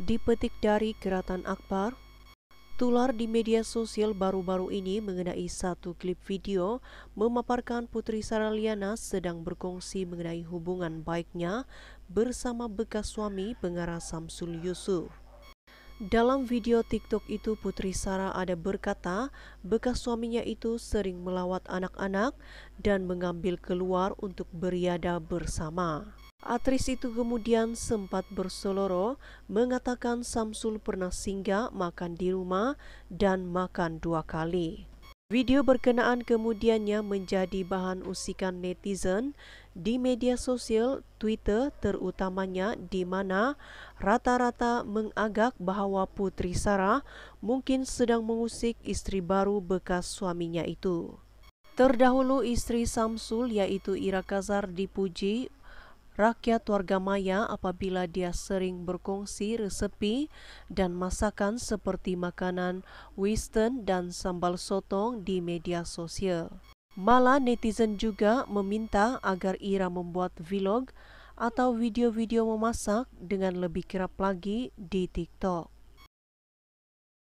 Dipetik dari Geratan Akbar, tular di media sosial baru-baru ini mengenai satu klip video memaparkan Putri Saraliana sedang berkongsi mengenai hubungan baiknya bersama bekas suami pengarah Samsul Yusuf. Dalam video TikTok itu Putri Sara ada berkata bekas suaminya itu sering melawat anak-anak dan mengambil keluar untuk beriada bersama. Atris itu kemudian sempat bersoloro mengatakan Samsul pernah singgah makan di rumah dan makan dua kali. Video berkenaan kemudiannya menjadi bahan usikan netizen di media sosial Twitter terutamanya di mana rata-rata mengagak bahwa Putri Sarah mungkin sedang mengusik istri baru bekas suaminya itu. Terdahulu istri Samsul yaitu Ira Kazar dipuji rakyat warga Maya apabila dia sering berkongsi resepi dan masakan seperti makanan western dan sambal sotong di media sosial. Malah netizen juga meminta agar Ira membuat vlog atau video-video memasak dengan lebih kerap lagi di TikTok.